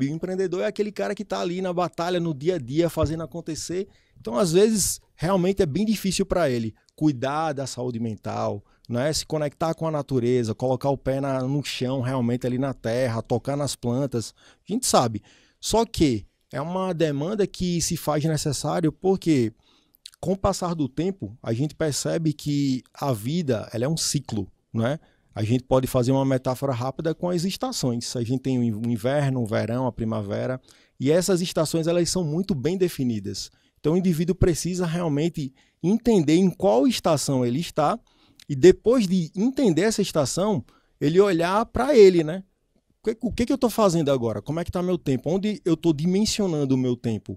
O empreendedor é aquele cara que está ali na batalha, no dia a dia, fazendo acontecer. Então, às vezes, realmente é bem difícil para ele cuidar da saúde mental, né? se conectar com a natureza, colocar o pé na, no chão, realmente ali na terra, tocar nas plantas. A gente sabe. Só que é uma demanda que se faz necessário porque, com o passar do tempo, a gente percebe que a vida ela é um ciclo. não é? A gente pode fazer uma metáfora rápida com as estações. A gente tem o um inverno, o um verão, a primavera, e essas estações elas são muito bem definidas. Então o indivíduo precisa realmente entender em qual estação ele está e depois de entender essa estação, ele olhar para ele, né? O que, que eu estou fazendo agora? Como é que está meu tempo? Onde eu estou dimensionando o meu tempo?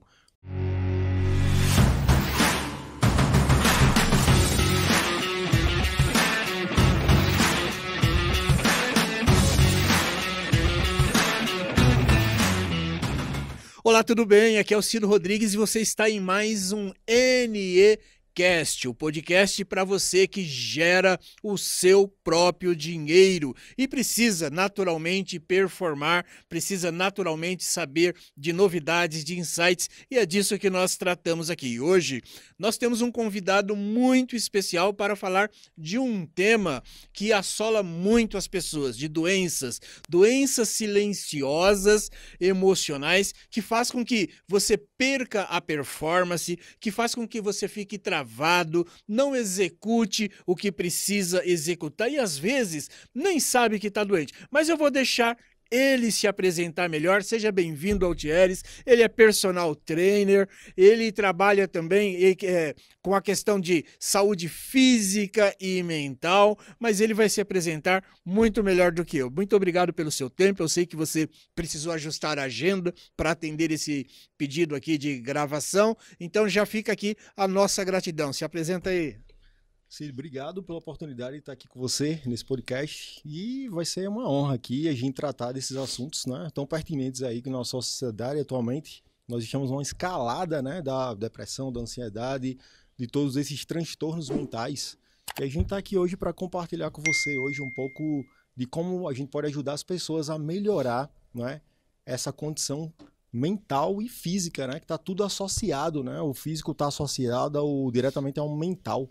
Olá, tudo bem? Aqui é o Ciro Rodrigues e você está em mais um NE Cast, o podcast para você que gera o seu próprio dinheiro e precisa naturalmente performar, precisa naturalmente saber de novidades, de insights, e é disso que nós tratamos aqui. Hoje nós temos um convidado muito especial para falar de um tema que assola muito as pessoas, de doenças, doenças silenciosas, emocionais, que faz com que você perca a performance, que faz com que você fique travado, não execute o que precisa executar e às vezes nem sabe que está doente. Mas eu vou deixar ele se apresentar melhor. Seja bem-vindo, Altieres. Ele é personal trainer, ele trabalha também é, com a questão de saúde física e mental, mas ele vai se apresentar muito melhor do que eu. Muito obrigado pelo seu tempo. Eu sei que você precisou ajustar a agenda para atender esse pedido aqui de gravação, então já fica aqui a nossa gratidão. Se apresenta aí. Cid, obrigado pela oportunidade de estar aqui com você nesse podcast e vai ser uma honra aqui a gente tratar desses assuntos né, tão pertinentes aí que nossa sociedade atualmente nós estamos uma escalada né, da depressão, da ansiedade, de todos esses transtornos mentais. E a gente está aqui hoje para compartilhar com você hoje um pouco de como a gente pode ajudar as pessoas a melhorar né, essa condição mental e física, né? Que está tudo associado, né? O físico está associado ao, diretamente ao mental.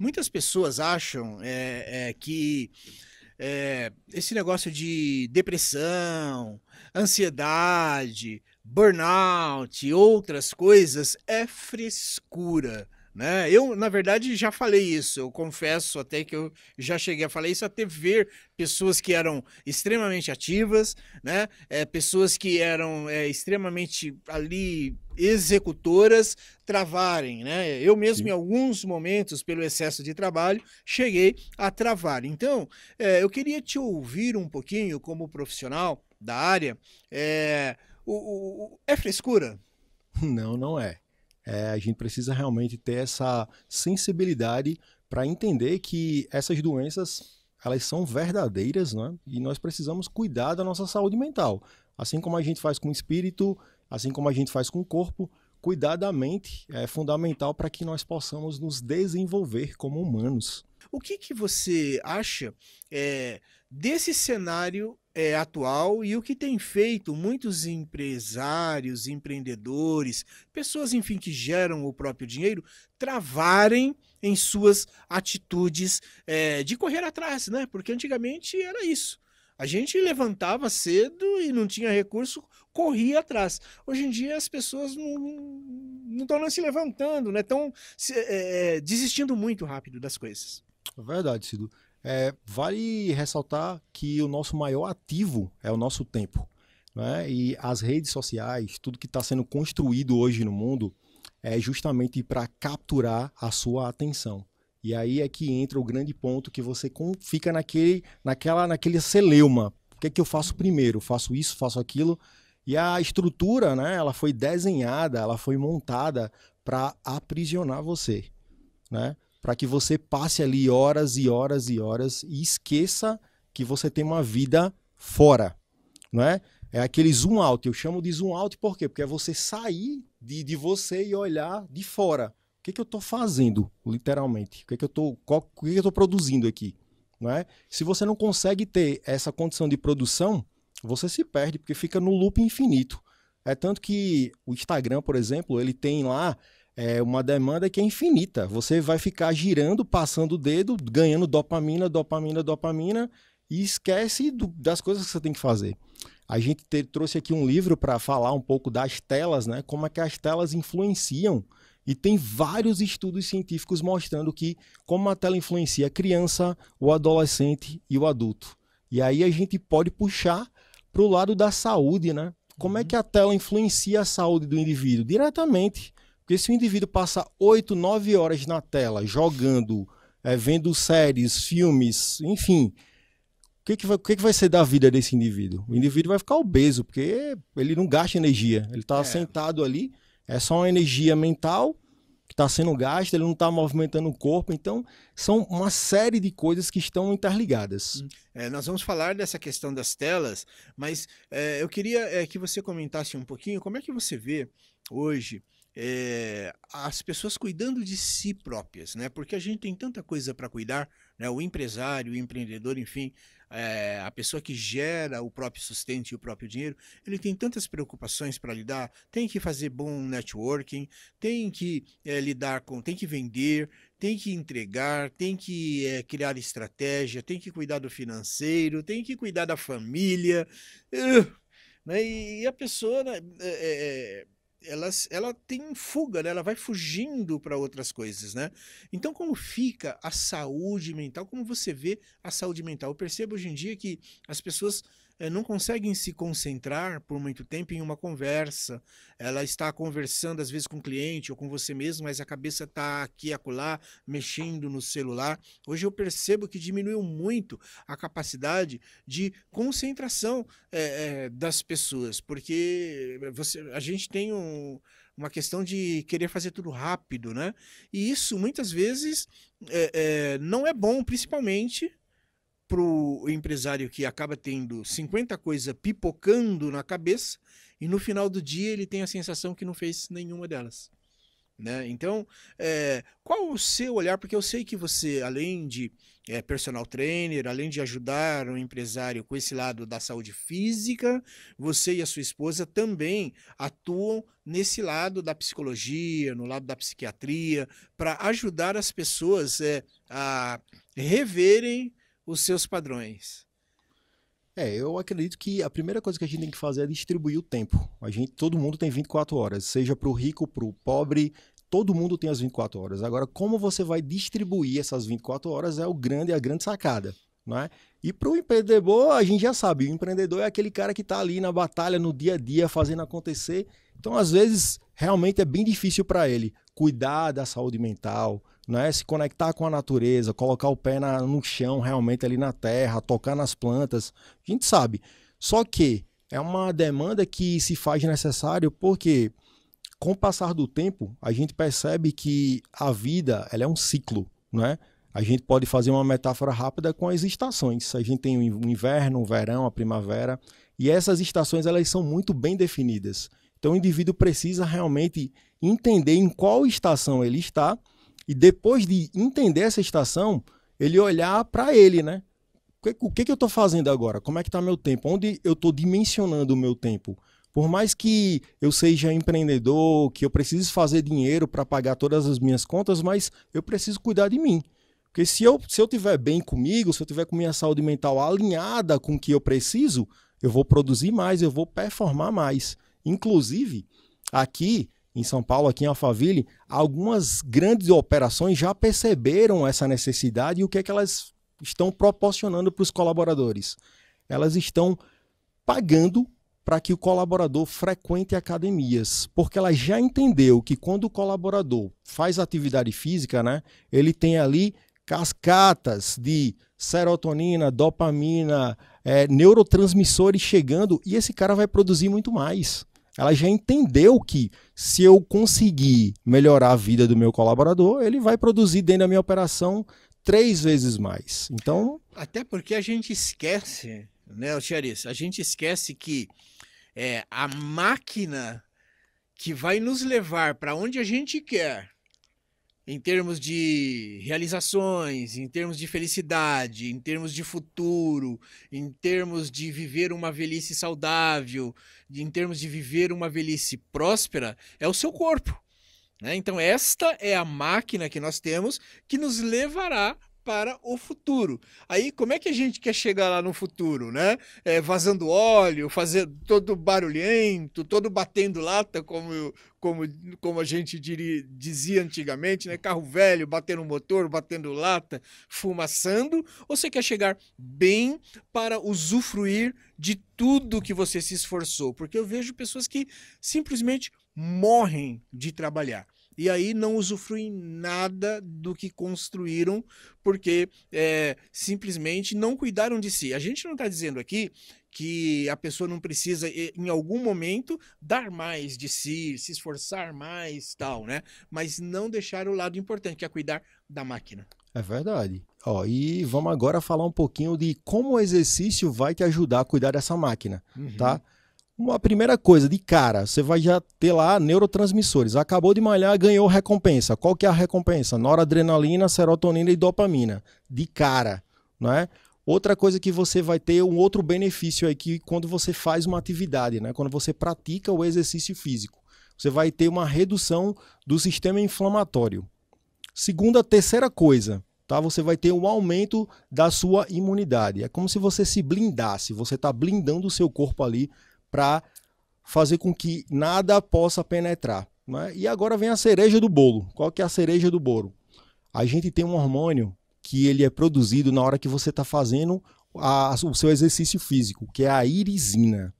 Muitas pessoas acham é, é, que é, esse negócio de depressão, ansiedade, burnout e outras coisas é frescura. Né? Eu, na verdade, já falei isso. Eu confesso até que eu já cheguei a falar isso, até ver pessoas que eram extremamente ativas, né? É, pessoas que eram é, extremamente ali executoras travarem, né? Eu mesmo, Sim. em alguns momentos, pelo excesso de trabalho, cheguei a travar. Então, é, eu queria te ouvir um pouquinho, como profissional da área, é, o, o, é frescura? Não, não é. É, a gente precisa realmente ter essa sensibilidade para entender que essas doenças elas são verdadeiras, né? E nós precisamos cuidar da nossa saúde mental, assim como a gente faz com o espírito, assim como a gente faz com o corpo. Cuidar da mente é fundamental para que nós possamos nos desenvolver como humanos. O que, que você acha é, desse cenário é, atual e o que tem feito muitos empresários, empreendedores, pessoas, enfim, que geram o próprio dinheiro, travarem em suas atitudes é, de correr atrás, né? Porque antigamente era isso. A gente levantava cedo e não tinha recurso, corria atrás. Hoje em dia as pessoas não estão se levantando, né? Estão é, é, desistindo muito rápido das coisas. É verdade, Sidu. É, vale ressaltar que o nosso maior ativo é o nosso tempo. Né? E as redes sociais, tudo que está sendo construído hoje no mundo, é justamente para capturar a sua atenção. E aí é que entra o grande ponto que você fica naquele, naquela, naquele celeuma. O que é que eu faço primeiro? faço isso, faço aquilo. E a estrutura, né, ela foi desenhada, ela foi montada para aprisionar você, né? para que você passe ali horas e horas e horas e esqueça que você tem uma vida fora, não é? É aquele zoom out, eu chamo de zoom out por quê? Porque é você sair de, de você e olhar de fora. O que, é que eu estou fazendo, literalmente? O que, é que eu estou é produzindo aqui? Não é? Se você não consegue ter essa condição de produção, você se perde, porque fica no loop infinito. É tanto que o Instagram, por exemplo, ele tem lá é uma demanda que é infinita. Você vai ficar girando, passando o dedo, ganhando dopamina, dopamina, dopamina e esquece do, das coisas que você tem que fazer. A gente te, trouxe aqui um livro para falar um pouco das telas, né? Como é que as telas influenciam. E tem vários estudos científicos mostrando que como a tela influencia a criança, o adolescente e o adulto. E aí a gente pode puxar para o lado da saúde, né? Como é uhum. que a tela influencia a saúde do indivíduo? Diretamente. Porque se o indivíduo passa 8, 9 horas na tela jogando, é, vendo séries, filmes, enfim, o que, que, vai, o que, que vai ser da vida desse indivíduo? O indivíduo vai ficar obeso, porque ele não gasta energia. Ele está é. sentado ali, é só uma energia mental que está sendo gasta, ele não está movimentando o corpo. Então, são uma série de coisas que estão interligadas. Hum. É, nós vamos falar dessa questão das telas, mas é, eu queria é, que você comentasse um pouquinho como é que você vê hoje é, as pessoas cuidando de si próprias, né? Porque a gente tem tanta coisa para cuidar, né? O empresário, o empreendedor, enfim, é, a pessoa que gera o próprio sustento e o próprio dinheiro, ele tem tantas preocupações para lidar. Tem que fazer bom networking, tem que é, lidar com, tem que vender, tem que entregar, tem que criar estratégia, tem que cuidar do financeiro, tem que cuidar da família, uh, né? E a pessoa né, ela, ela tem fuga, né? ela vai fugindo para outras coisas, né? Então, como fica a saúde mental? Como você vê a saúde mental? Eu percebo hoje em dia que as pessoas eh, não conseguem se concentrar por muito tempo em uma conversa. Ela está conversando, às vezes, com o cliente ou com você mesmo, mas a cabeça está aqui, acolá, mexendo no celular. Hoje eu percebo que diminuiu muito a capacidade de concentração é, é, das pessoas, porque você, a gente tem um uma questão de querer fazer tudo rápido, né? E isso muitas vezes é, é, não é bom, principalmente para o empresário que acaba tendo 50 coisas pipocando na cabeça e no final do dia ele tem a sensação que não fez nenhuma delas. Né? Então, é, qual o seu olhar? Porque eu sei que você, além de é, personal trainer, além de ajudar o um empresário com esse lado da saúde física, você e a sua esposa também atuam nesse lado da psicologia, no lado da psiquiatria, para ajudar as pessoas é, a reverem os seus padrões? É, eu acredito que a primeira coisa que a gente tem que fazer é distribuir o tempo. A gente, todo mundo tem 24 horas, seja para o rico, para o pobre, todo mundo tem as 24 horas. Agora, como você vai distribuir essas 24 horas é o grande, é a grande sacada. não é? E para o empreendedor, a gente já sabe, o empreendedor é aquele cara que está ali na batalha, no dia a dia, fazendo acontecer. Então, às vezes, realmente é bem difícil para ele cuidar da saúde mental, né? Se conectar com a natureza, colocar o pé na, no chão, realmente ali na terra, tocar nas plantas. A gente sabe. Só que é uma demanda que se faz necessário porque com o passar do tempo, a gente percebe que a vida, ela é um ciclo, né? A gente pode fazer uma metáfora rápida com as estações. A gente tem o inverno, o verão, a primavera, e essas estações elas são muito bem definidas. Então o indivíduo precisa realmente entender em qual estação ele está e depois de entender essa estação, ele olhar para ele, né? O que, que eu estou fazendo agora? Como é que está meu tempo? Onde eu estou dimensionando o meu tempo? Por mais que eu seja empreendedor, que eu precise fazer dinheiro para pagar todas as minhas contas, mas eu preciso cuidar de mim. Porque se eu, se eu bem comigo, se eu tiver com minha saúde mental alinhada com o que eu preciso, eu vou produzir mais, eu vou performar mais. Inclusive, aqui em São Paulo, aqui em Alphaville, algumas grandes operações já perceberam essa necessidade e o que é que elas estão proporcionando para os colaboradores? Elas estão pagando para que o colaborador frequente academias, porque ela já entendeu que quando o colaborador faz atividade física, né, ele tem ali cascatas de serotonina, dopamina, é, neurotransmissores chegando e esse cara vai produzir muito mais ela já entendeu que se eu conseguir melhorar a vida do meu colaborador, ele vai produzir dentro da minha operação três vezes mais. Então. Até porque a gente esquece, né, Xerice? A gente esquece que é, a máquina que vai nos levar para onde a gente quer em termos de realizações, em termos de felicidade, em termos de futuro, em termos de viver uma velhice saudável, em termos de viver uma velhice próspera, é o seu corpo. Né? Então, esta é a máquina que nós temos que nos levará para o futuro. Aí, como é que a gente quer chegar lá no futuro, né? É, vazando óleo, fazendo todo barulhento, todo batendo lata, como, como, como a gente diria, dizia antigamente, né? Carro velho, batendo motor, batendo lata, fumaçando. Ou você quer chegar bem para usufruir de tudo que você se esforçou? Porque eu vejo pessoas que simplesmente morrem de trabalhar e aí não usufruem nada do que construíram, porque é, simplesmente não cuidaram de si. A gente não está dizendo aqui que a pessoa não precisa, em algum momento, dar mais de si, se esforçar mais, tal, né? Mas não deixar o lado importante, que é cuidar da máquina. É verdade. Ó, e vamos agora falar um pouquinho de como o exercício vai te ajudar a cuidar dessa máquina, uhum. tá? Uma primeira coisa, de cara, você vai já ter lá neurotransmissores. Acabou de malhar, ganhou recompensa. Qual que é a recompensa? Noradrenalina, serotonina e dopamina. De cara, é? Outra coisa que você vai ter um outro benefício aí que quando você faz uma atividade, né? Quando você pratica o exercício físico, você vai ter uma redução do sistema inflamatório. Segunda, terceira coisa, tá? Você vai ter um aumento da sua imunidade. É como se você se blindasse, você está blindando o seu corpo ali para fazer com que nada possa penetrar. Né? E agora vem a cereja do bolo. Qual que é a cereja do bolo? A gente tem um hormônio que ele é produzido na hora que você está fazendo a, o seu exercício físico, que é a irisina.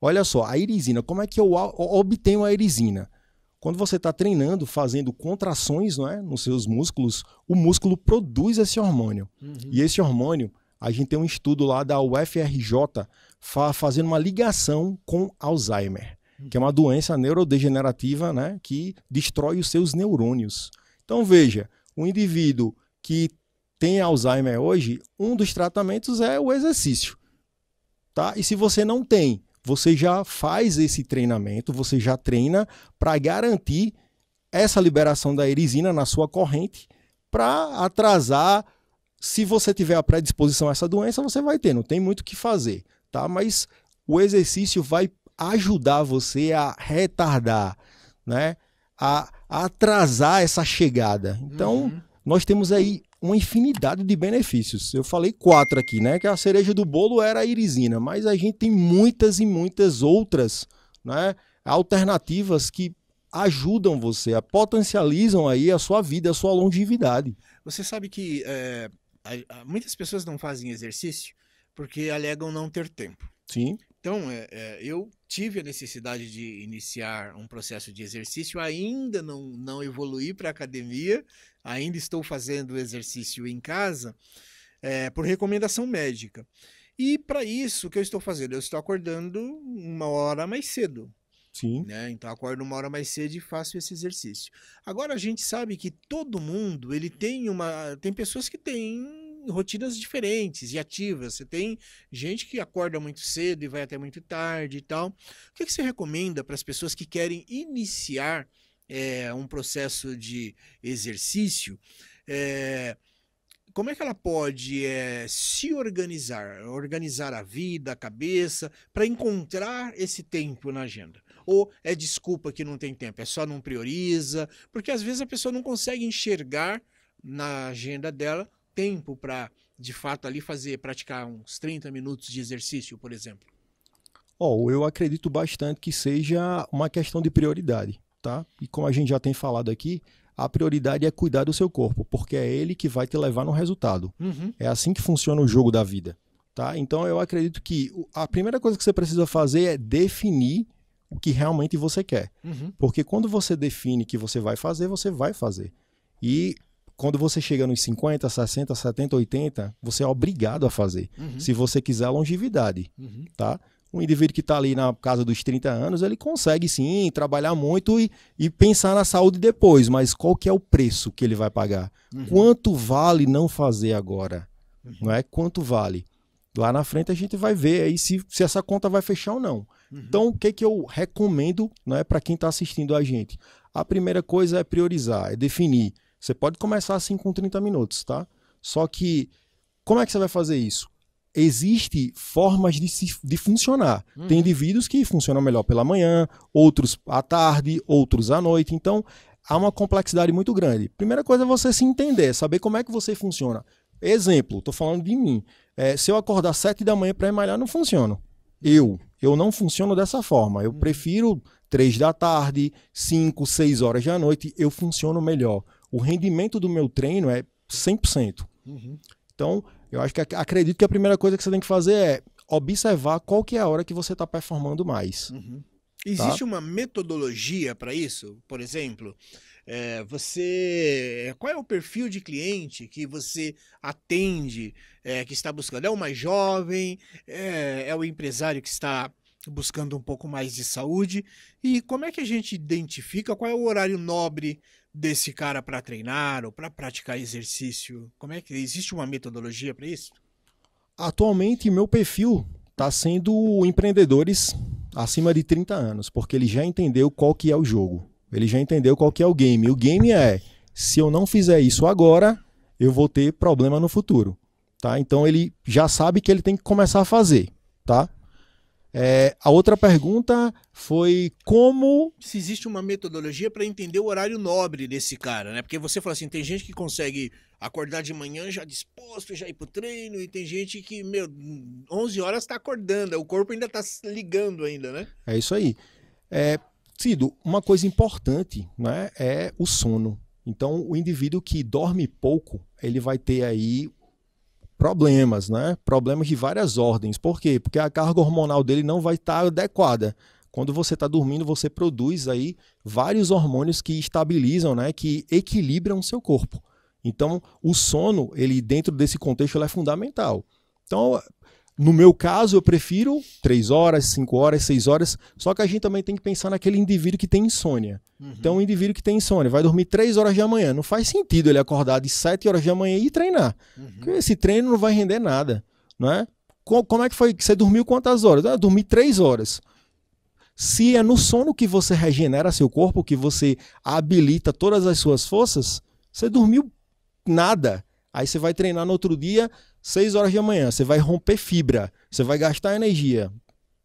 Olha só, a irisina, como é que eu obtenho a irisina? Quando você está treinando, fazendo contrações não é, nos seus músculos, o músculo produz esse hormônio. Uhum. E esse hormônio, a gente tem um estudo lá da UFRJ fa fazendo uma ligação com Alzheimer, que é uma doença neurodegenerativa né, que destrói os seus neurônios. Então veja, o indivíduo que tem Alzheimer hoje, um dos tratamentos é o exercício. Tá? E se você não tem, você já faz esse treinamento, você já treina para garantir essa liberação da erisina na sua corrente para atrasar. Se você tiver a predisposição a essa doença, você vai ter, não tem muito o que fazer tá? Mas o exercício vai ajudar você a retardar, né? A, atrasar essa chegada. Então, uhum. nós temos aí uma infinidade de benefícios. Eu falei quatro aqui, né? Que a cereja do bolo era a irisina, mas a gente tem muitas e muitas outras, né? Alternativas que ajudam você, potencializam aí a sua vida, a sua longevidade. Você sabe que é, muitas pessoas não fazem exercício porque alegam não ter tempo. Sim. Então, é, é, eu tive a necessidade de iniciar um processo de exercício, ainda não, não evoluí para a academia, ainda estou fazendo exercício em casa, é, por recomendação médica. E para isso, o que eu estou fazendo? Eu estou acordando uma hora mais cedo. Sim. Né? Então, acordo uma hora mais cedo e faço esse exercício. Agora, a gente sabe que todo mundo, ele tem uma... Tem pessoas que têm rotinas diferentes e ativas. Você tem gente que acorda muito cedo e vai até muito tarde e tal. O que, é que você recomenda para as pessoas que querem iniciar é, um processo de exercício? É, como é que ela pode é, se organizar, organizar a vida, a cabeça, para encontrar esse tempo na agenda? Ou é desculpa que não tem tempo, é só não prioriza? Porque às vezes a pessoa não consegue enxergar na agenda dela tempo para, de fato, ali fazer, praticar uns 30 minutos de exercício, por exemplo? Oh, eu acredito bastante que seja uma questão de prioridade, tá? E como a gente já tem falado aqui, a prioridade é cuidar do seu corpo, porque é ele que vai te levar no resultado. Uhum. É assim que funciona o jogo da vida, tá? Então eu acredito que a primeira coisa que você precisa fazer é definir o que realmente você quer. Uhum. Porque quando você define que você vai fazer, você vai fazer. E quando você chega nos 50, 60, 70, 80, você é obrigado a fazer. Uhum. Se você quiser longevidade, uhum. tá? Um indivíduo que está ali na casa dos 30 anos, ele consegue sim trabalhar muito e, e pensar na saúde depois, mas qual que é o preço que ele vai pagar? Uhum. Quanto vale não fazer agora? Uhum. Não é quanto vale? Lá na frente a gente vai ver aí se, se essa conta vai fechar ou não. Uhum. Então, o que, que eu recomendo é para quem está assistindo a gente? A primeira coisa é priorizar, é definir você pode começar assim com 30 minutos, tá? Só que como é que você vai fazer isso? Existem formas de, se, de funcionar. Uhum. Tem indivíduos que funcionam melhor pela manhã, outros à tarde, outros à noite. Então, há uma complexidade muito grande. Primeira coisa é você se entender, é saber como é que você funciona. Exemplo, estou falando de mim. É, se eu acordar sete da manhã para emalhar, não funciona. Eu, eu não funciono dessa forma. Eu uhum. prefiro três da tarde, cinco, seis horas da noite. Eu funciono melhor o rendimento do meu treino é 100%. Uhum. Então, eu acho que acredito que a primeira coisa que você tem que fazer é observar qual que é a hora que você está performando mais. Uhum. Tá? Existe tá? uma metodologia para isso? Por exemplo, é, você. É, qual é o perfil de cliente que você atende, é, que está buscando? É o mais jovem? É, é o empresário que está buscando um pouco mais de saúde? E como é que a gente identifica qual é o horário nobre desse cara para treinar ou para praticar exercício? Como é que existe uma metodologia para isso? Atualmente, meu perfil está sendo empreendedores acima de 30 anos, porque ele já entendeu qual que é o jogo. Ele já entendeu qual que é o game. O game é, se eu não fizer isso agora, eu vou ter problema no futuro, tá? Então ele já sabe que ele tem que começar a fazer, tá? É, a outra pergunta foi como. Se existe uma metodologia para entender o horário nobre desse cara, né? Porque você fala assim: tem gente que consegue acordar de manhã já disposto, já ir para o treino, e tem gente que, meu, 11 horas está acordando, o corpo ainda está ligando ainda, né? É isso aí. É, Cido, uma coisa importante né, é o sono. Então, o indivíduo que dorme pouco, ele vai ter aí problemas, né? Problemas de várias ordens. Por quê? Porque a carga hormonal dele não vai estar tá adequada. Quando você está dormindo, você produz aí vários hormônios que estabilizam, né, que equilibram o seu corpo. Então, o sono, ele dentro desse contexto, é fundamental. Então, no meu caso, eu prefiro 3 horas, 5 horas, 6 horas. Só que a gente também tem que pensar naquele indivíduo que tem insônia. Uhum. Então, o indivíduo que tem insônia vai dormir 3 horas da manhã. Não faz sentido ele acordar de 7 horas da manhã e treinar. Uhum. Porque esse treino não vai render nada. Não é? Como é que foi? Você dormiu quantas horas? Ah, dormi 3 horas. Se é no sono que você regenera seu corpo, que você habilita todas as suas forças, você dormiu nada. Aí você vai treinar no outro dia, 6 horas de manhã, você vai romper fibra, você vai gastar energia.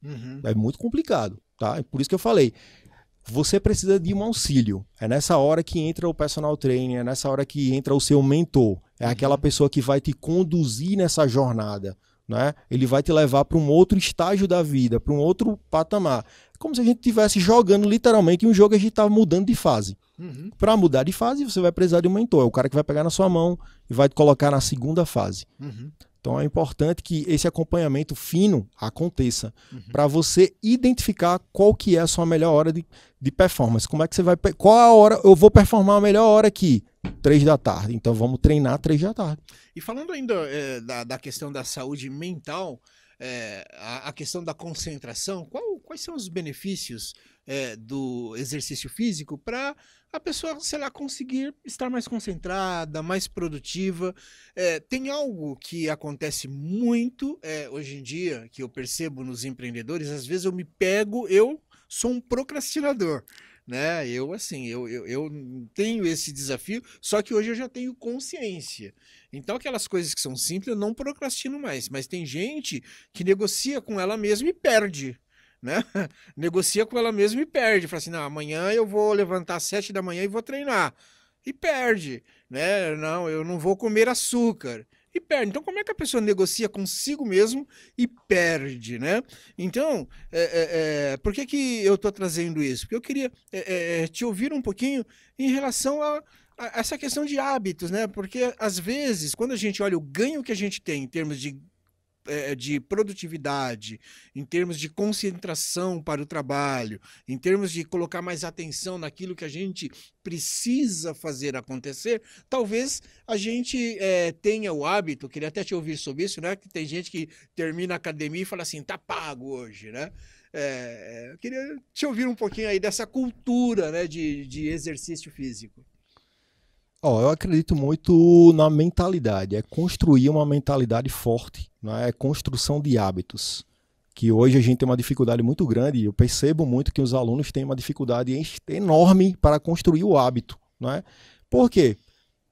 Uhum. É muito complicado, tá? É por isso que eu falei. Você precisa de um auxílio. É nessa hora que entra o personal trainer, é nessa hora que entra o seu mentor. É aquela uhum. pessoa que vai te conduzir nessa jornada. Né? Ele vai te levar para um outro estágio da vida, para um outro patamar. É como se a gente estivesse jogando literalmente um jogo e a gente estava mudando de fase. Uhum. Para mudar de fase, você vai precisar de um mentor. É o cara que vai pegar na sua mão e vai te colocar na segunda fase. Uhum. Então é importante que esse acompanhamento fino aconteça uhum. para você identificar qual que é a sua melhor hora de, de performance. Como é que você vai. Qual a hora eu vou performar a melhor hora aqui? Três da tarde. Então vamos treinar três da tarde. E falando ainda é, da, da, questão da saúde mental, é, a, a, questão da concentração, qual, quais são os benefícios é, do exercício físico para a pessoa, sei lá, conseguir estar mais concentrada, mais produtiva. É, tem algo que acontece muito é, hoje em dia, que eu percebo nos empreendedores, às vezes eu me pego, eu sou um procrastinador. Né? Eu, assim, eu, eu, eu tenho esse desafio, só que hoje eu já tenho consciência. Então, aquelas coisas que são simples, eu não procrastino mais. Mas tem gente que negocia com ela mesma e perde né? Negocia com ela mesma e perde. Fala assim, não, amanhã eu vou levantar às sete da manhã e vou treinar. E perde, né? Não, eu não vou comer açúcar. E perde. Então, como é que a pessoa negocia consigo mesmo e perde, né? Então, é, é, é por que, que eu estou trazendo isso? Porque eu queria é, é, é, te ouvir um pouquinho em relação a, a essa questão de hábitos, né? Porque às vezes, quando a gente olha o ganho que a gente tem em termos de eh, eh, de produtividade, em termos de concentração para o trabalho, em termos de colocar mais atenção naquilo que a gente precisa fazer acontecer, talvez a gente é, tenha o hábito, queria até te ouvir sobre isso, né? Que tem gente que termina a academia e fala assim, tá pago hoje, né? É, eu queria te ouvir um pouquinho aí dessa cultura né, de, de exercício físico. Oh, eu acredito muito na mentalidade, é construir uma mentalidade forte, né? é construção de hábitos. Que hoje a gente tem uma dificuldade muito grande, eu percebo muito que os alunos têm uma dificuldade enorme para construir o hábito. Né? Por quê?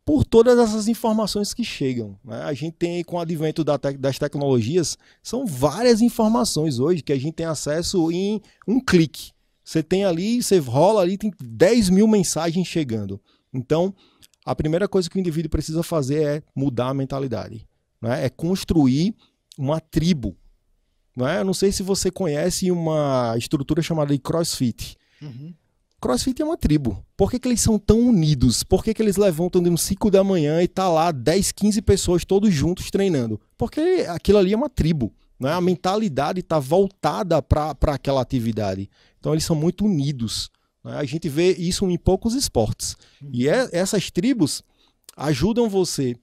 Por todas essas informações que chegam. Né? A gente tem, com o advento da te das tecnologias, são várias informações hoje que a gente tem acesso em um clique. Você tem ali, você rola ali, tem 10 mil mensagens chegando. Então, a primeira coisa que o indivíduo precisa fazer é mudar a mentalidade, né? é construir uma tribo. Né? Eu não sei se você conhece uma estrutura chamada de crossfit. Uhum. Crossfit é uma tribo. Por que, que eles são tão unidos? Por que, que eles levantam de um 5 da manhã e tá lá 10, 15 pessoas todos juntos treinando? Porque aquilo ali é uma tribo. Né? A mentalidade está voltada para aquela atividade. Então eles são muito unidos. Né? A gente vê isso em poucos esportes. E é, essas tribos ajudam você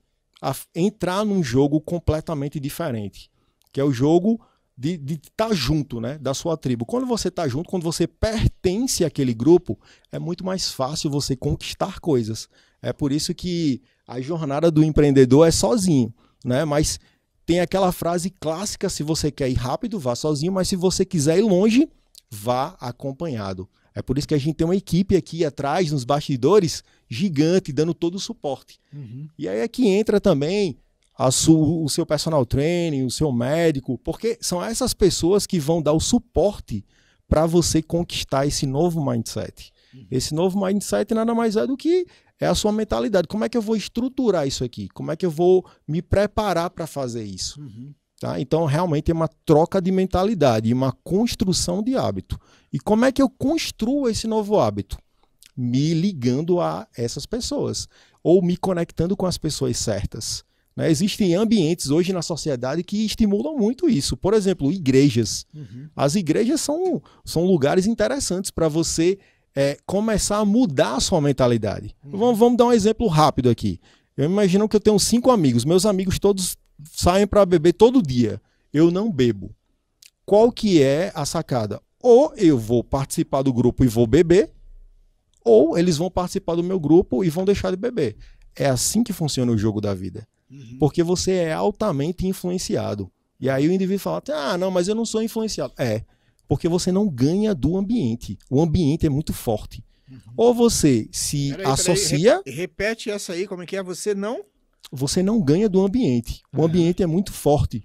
a entrar num jogo completamente diferente, que é o jogo de estar tá junto, né, da sua tribo. Quando você está junto, quando você pertence àquele grupo, é muito mais fácil você conquistar coisas. É por isso que a jornada do empreendedor é sozinho, né? Mas tem aquela frase clássica: se você quer ir rápido, vá sozinho, mas se você quiser ir longe, vá acompanhado. É por isso que a gente tem uma equipe aqui atrás, nos bastidores, gigante, dando todo o suporte. Uhum. E aí é que entra também su, o seu personal training, o seu médico, porque são essas pessoas que vão dar o suporte para você conquistar esse novo mindset. Uhum. Esse novo mindset nada mais é do que é a sua mentalidade. Como é que eu vou estruturar isso aqui? Como é que eu vou me preparar para fazer isso? Uhum. Tá? Então, realmente é uma troca de mentalidade uma construção de hábito. E como é que eu construo esse novo hábito? Me ligando a essas pessoas ou me conectando com as pessoas certas. Né? Existem ambientes hoje na sociedade que estimulam muito isso. Por exemplo, igrejas. Uhum. As igrejas são, são lugares interessantes para você é, começar a mudar a sua mentalidade. Uhum. Vamos, vamos dar um exemplo rápido aqui. Eu imagino que eu tenho cinco amigos. Meus amigos todos saem para beber todo dia. Eu não bebo. Qual que é a sacada? Ou eu vou participar do grupo e vou beber, ou eles vão participar do meu grupo e vão deixar de beber. É assim que funciona o jogo da vida. Uhum. Porque você é altamente influenciado. E aí o indivíduo fala: ah, não, mas eu não sou influenciado. É, porque você não ganha do ambiente. O ambiente é muito forte. Uhum. Ou você se peraí, associa. Peraí, repete essa aí, como é que é? Você não você não ganha do ambiente. O é. ambiente é muito forte.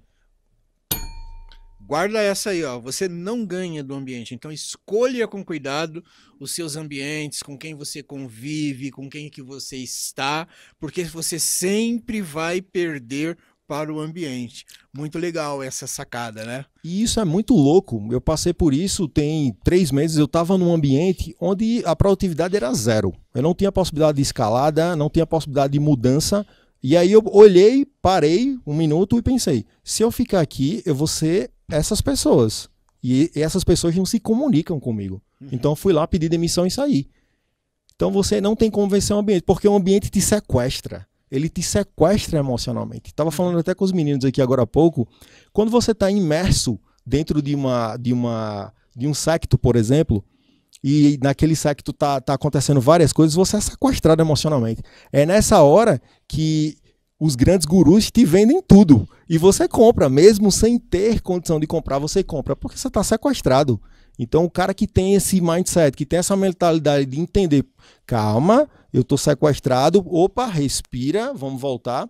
Guarda essa aí, ó. Você não ganha do ambiente. Então escolha com cuidado os seus ambientes, com quem você convive, com quem que você está, porque você sempre vai perder para o ambiente. Muito legal essa sacada, né? E isso é muito louco. Eu passei por isso tem três meses. Eu estava num ambiente onde a produtividade era zero. Eu não tinha possibilidade de escalada, não tinha possibilidade de mudança, e aí eu olhei, parei um minuto e pensei: se eu ficar aqui, eu vou ser essas pessoas. E essas pessoas não se comunicam comigo. Uhum. Então eu fui lá pedir demissão e saí. Então você não tem como vencer o ambiente, porque o ambiente te sequestra. Ele te sequestra emocionalmente. Estava uhum. falando até com os meninos aqui agora há pouco. Quando você está imerso dentro de uma de uma de um secto, por exemplo, e naquele saque tu tá, tá acontecendo várias coisas, você é sequestrado emocionalmente. É nessa hora que os grandes gurus te vendem tudo. E você compra, mesmo sem ter condição de comprar, você compra, porque você está sequestrado. Então, o cara que tem esse mindset, que tem essa mentalidade de entender, calma, eu estou sequestrado, opa, respira, vamos voltar,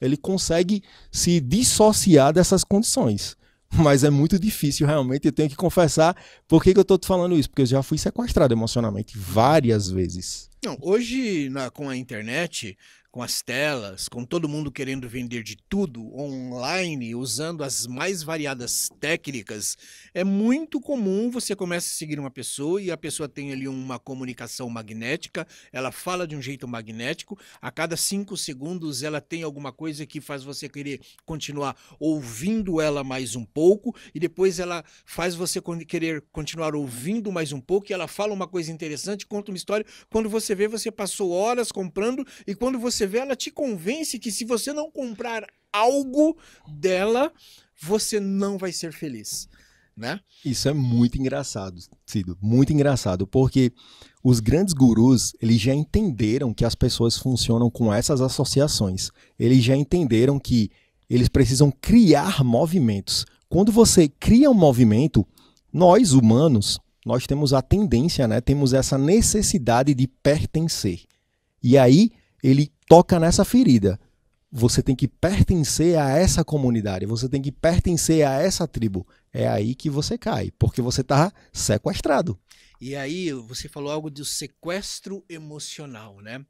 ele consegue se dissociar dessas condições. mas é muito difícil realmente. Eu tenho que confessar por que, que eu estou te falando isso, porque eu já fui sequestrado emocionalmente várias vezes. Não, hoje na, com a internet, com as telas, com todo mundo querendo vender de tudo online, usando as mais variadas técnicas, é muito comum você começa a seguir uma pessoa e a pessoa tem ali uma comunicação magnética, ela fala de um jeito magnético, a cada cinco segundos ela tem alguma coisa que faz você querer continuar ouvindo ela mais um pouco e depois ela faz você querer continuar ouvindo mais um pouco e ela fala uma coisa interessante, conta uma história, quando você vê você passou horas comprando e quando você TV, ela te convence que se você não comprar algo dela, você não vai ser feliz. Né? Isso é muito engraçado, Cido, muito engraçado, porque os grandes gurus, eles já entenderam que as pessoas funcionam com essas associações. Eles já entenderam que eles precisam criar movimentos. Quando você cria um movimento, nós humanos, nós temos a tendência, né? Temos essa necessidade de pertencer. E aí ele toca nessa ferida. Você tem que pertencer a essa comunidade, você tem que pertencer a essa tribo. É aí que você cai, porque você está sequestrado. E aí, você falou algo do sequestro emocional, né?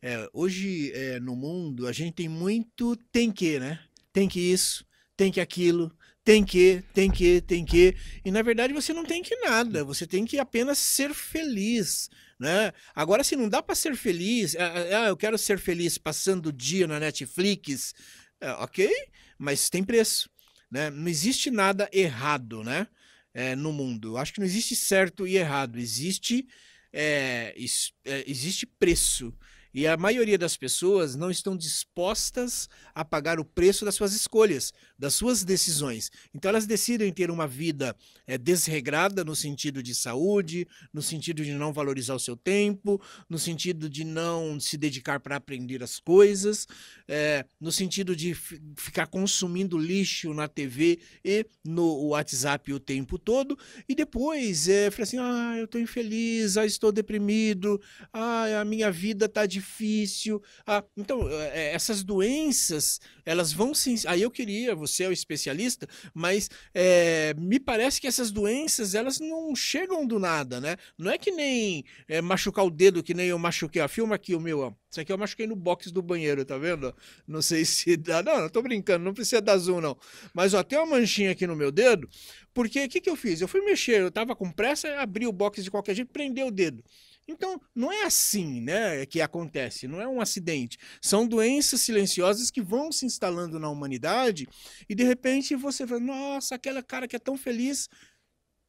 É, hoje, é, no mundo, a gente tem muito tem que, né? Tem que isso, tem que aquilo, tem que, tem que, tem que. E na verdade você não tem que nada, você tem que apenas ser feliz. Né? Agora, se assim, não dá para ser feliz, ah, ah, ah, eu quero ser feliz passando o dia na Netflix, é, ok, mas tem preço. Né? Não existe nada errado né? É, no mundo. acho que não existe certo e errado, existe, é, is, é, existe preço. E a maioria das pessoas não estão dispostas a pagar o preço das suas escolhas, das suas decisões. Então elas decidem ter uma vida é, desregrada no sentido de saúde, no sentido de não valorizar o seu tempo, no sentido de não se dedicar para aprender as coisas, é, no sentido de ficar consumindo lixo na TV e no WhatsApp o tempo todo. E depois é, fala assim: ah, eu estou infeliz, ah, estou deprimido, ah, a minha vida está difícil difícil. Ah, então, eh, eh, essas doenças, elas vão se. Aí eu queria, você é o especialista, mas é, me parece que essas doenças, elas não chegam do nada, né? Não é que nem é, machucar o dedo, que nem eu machuquei. Ó, filma aqui o meu, ó. Isso aqui eu machuquei no box do banheiro, tá vendo? Não sei se dá. Não, não tô brincando, não precisa dar zoom, não. Mas, ó, tem uma manchinha aqui no meu dedo, porque o que, que eu fiz? Eu fui mexer, eu tava com pressa, abri o box de qualquer jeito, prendeu o dedo. Então, não é assim né, que acontece, não é um acidente. São doenças silenciosas que vão se instalando na humanidade e de repente você fala, nossa, aquela cara que é tão feliz,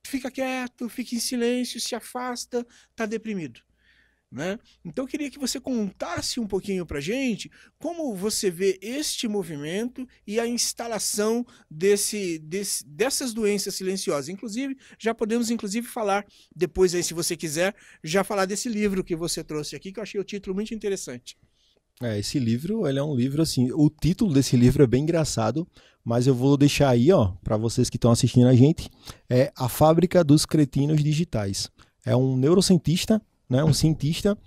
fica quieto, fica em silêncio, se afasta, está deprimido. Né? Então eu queria que você contasse um pouquinho para gente como você vê este movimento e a instalação desse, desse, dessas doenças silenciosas. Inclusive, já podemos inclusive falar depois aí, se você quiser, já falar desse livro que você trouxe aqui, que eu achei o título muito interessante. É, esse livro, ele é um livro assim, o título desse livro é bem engraçado, mas eu vou deixar aí, ó, para vocês que estão assistindo a gente, é A Fábrica dos Cretinos Digitais. É um neurocientista né, um cientista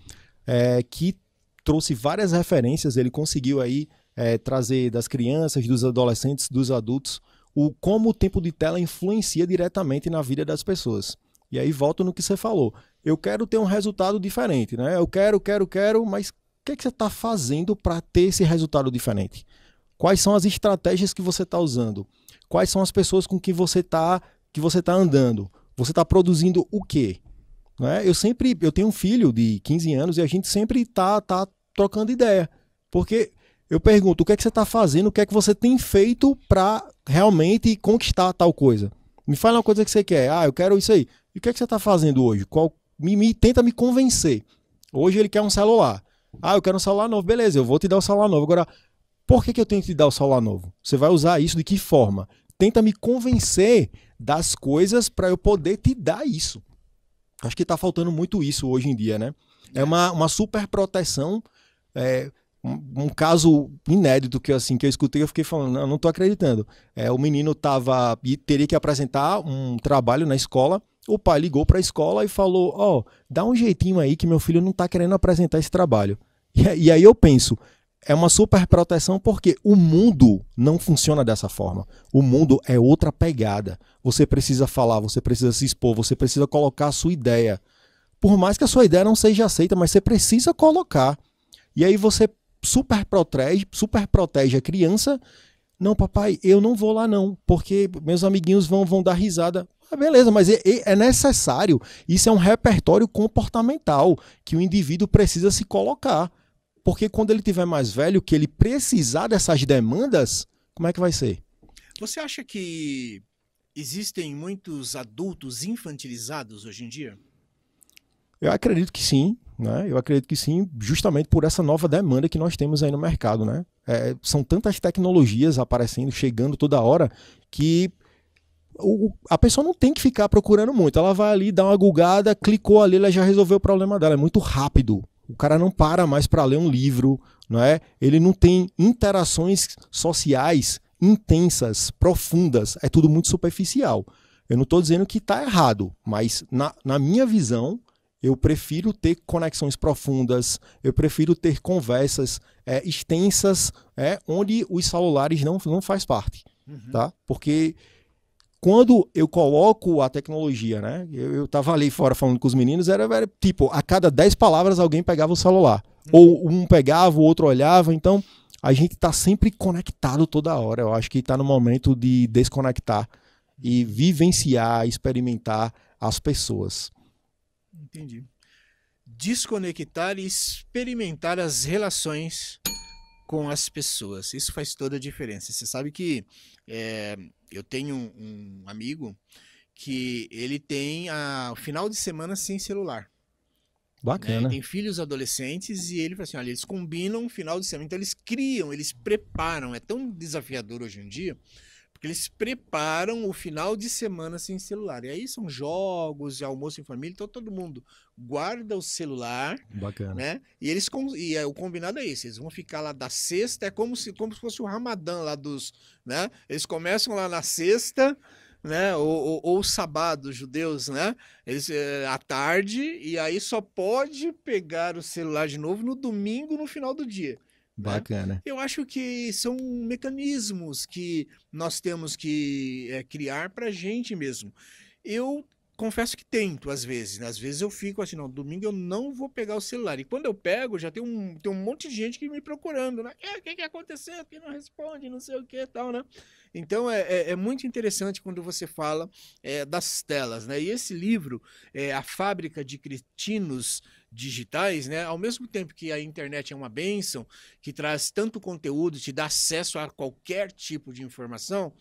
é, que trouxe várias referências, ele conseguiu aí é, trazer das crianças, dos adolescentes, dos adultos, o como o tempo de tela influencia diretamente na vida das pessoas. E aí volto no que você falou. Eu quero ter um resultado diferente, né? Eu quero, quero, quero, mas o que, é que você está fazendo para ter esse resultado diferente? Quais são as estratégias que você está usando? Quais são as pessoas com que você está que você está andando? Você está produzindo o quê? Né? Eu sempre, eu tenho um filho de 15 anos e a gente sempre tá, tá trocando ideia. Porque eu pergunto, o que é que você está fazendo? O que é que você tem feito para realmente conquistar tal coisa? Me fala uma coisa que você quer. Ah, eu quero isso aí. E o que é que você está fazendo hoje? Qual me, me, tenta me convencer. Hoje ele quer um celular. Ah, eu quero um celular novo. Beleza, eu vou te dar o um celular novo. Agora, por que, que eu tenho que te dar o um celular novo? Você vai usar isso de que forma? Tenta me convencer das coisas para eu poder te dar isso. Acho que está faltando muito isso hoje em dia, né? É uma, uma super proteção. É, um, um, caso inédito que assim que eu escutei, eu fiquei falando, não, não acreditando. É, o menino tava e teria que apresentar um trabalho na escola. O pai ligou para a escola e falou: "Ó, oh, dá um jeitinho aí que meu filho não está querendo apresentar esse trabalho". E, e aí eu penso, é uma super proteção porque o mundo não funciona dessa forma. O mundo é outra pegada. Você precisa falar, você precisa se expor, você precisa colocar a sua ideia. Por mais que a sua ideia não seja aceita, mas você precisa colocar. E aí você super protege, super protege a criança. Não, papai, eu não vou lá não, porque meus amiguinhos vão, vão dar risada. Ah, beleza, mas é, é, é necessário. Isso é um repertório comportamental que o indivíduo precisa se colocar. Porque quando ele tiver mais velho, que ele precisar dessas demandas, como é que vai ser? Você acha que existem muitos adultos infantilizados hoje em dia? Eu acredito que sim, né? Eu acredito que sim, justamente por essa nova demanda que nós temos aí no mercado, né? É, são tantas tecnologias aparecendo, chegando toda hora, que o, a pessoa não tem que ficar procurando muito. Ela vai ali, dá uma gulgada, clicou ali, ela já resolveu o problema dela. É muito rápido, o cara não para mais para ler um livro, não é? Ele não tem interações sociais intensas, profundas, é tudo muito superficial. Eu não estou dizendo que está errado, mas na, na minha visão, eu prefiro ter conexões profundas, eu prefiro ter conversas é, extensas, é, onde os celulares não, não faz parte. Uhum. Tá? Porque quando eu coloco a tecnologia, né? Eu, eu tava ali fora falando com os meninos, era, era tipo, a cada 10 palavras alguém pegava o celular. Uhum. Ou um pegava, o outro olhava. Então, a gente está sempre conectado toda hora. Eu acho que está no momento de desconectar e vivenciar, experimentar as pessoas. Entendi. Desconectar e experimentar as relações com as pessoas. Isso faz toda a diferença. Você sabe que é, eu tenho um, amigo que ele tem a, o final de semana sem celular. Né? Bacana. Né? Tem filhos adolescentes e ele fala assim: olha, eles combinam o final de semana. Então eles criam, eles preparam. É tão desafiador hoje em dia porque eles preparam o final de semana sem celular. E aí são jogos e almoço em família, então todo mundo guarda o celular. Bacana. Né? E eles e é, o combinado é esse, eles vão ficar lá da sexta, é como se como se fosse o Ramadã lá dos, né? Eles começam lá na sexta, né? Ou, ou, ou sábado, judeus, né? Eles é, à tarde e aí só pode pegar o celular de novo no domingo no final do dia. Né? Bacana. Eu acho que são mecanismos que nós temos que é, criar para a gente mesmo. Eu confesso que tento, às vezes. Né? Às vezes eu fico assim, não, domingo eu não vou pegar o celular. E quando eu pego, já tem um, tem um monte de gente que me procurando, né? É, o que, que aconteceu? que não responde, não sei o que tal, né? Então é, é, é, muito interessante quando você fala é, das telas, né? E esse livro, é, A Fábrica de Cretinos, digitais, né? Ao mesmo tempo que a internet é uma benção, que traz tanto conteúdo, te dá acesso a qualquer tipo de informação,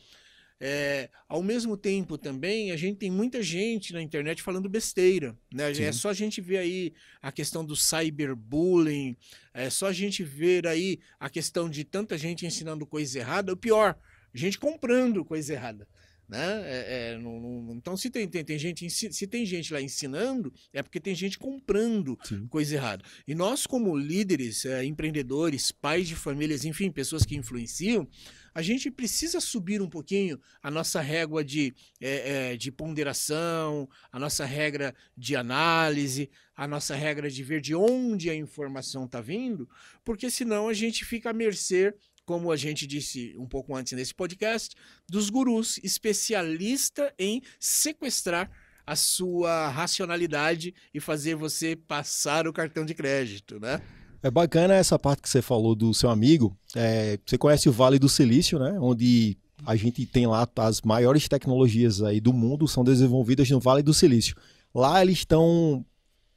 é, ao mesmo tempo também a gente tem muita gente na internet falando besteira, né? É Sim. É só a gente ver aí a questão do cyberbullying, é só a gente ver aí a questão de tanta gente ensinando coisa errada, o pior, gente comprando coisa errada. Né? É, é, não, não, então, se tem, tem, tem gente, se tem gente lá ensinando, é porque tem gente comprando Sim. coisa errada. E nós, como líderes, é, empreendedores, pais de famílias, enfim, pessoas que influenciam, a gente precisa subir um pouquinho a nossa régua de, é, é, de ponderação, a nossa regra de análise, a nossa regra de ver de onde a informação está vindo, porque senão a gente fica à mercê como a gente disse um pouco antes nesse podcast, dos gurus, especialista em sequestrar a sua racionalidade e fazer você passar o cartão de crédito, né? É bacana essa parte que você falou do seu amigo. É, você conhece o Vale do Silício, né? Onde a gente tem lá tá, as maiores tecnologias aí do mundo são desenvolvidas no Vale do Silício. Lá eles estão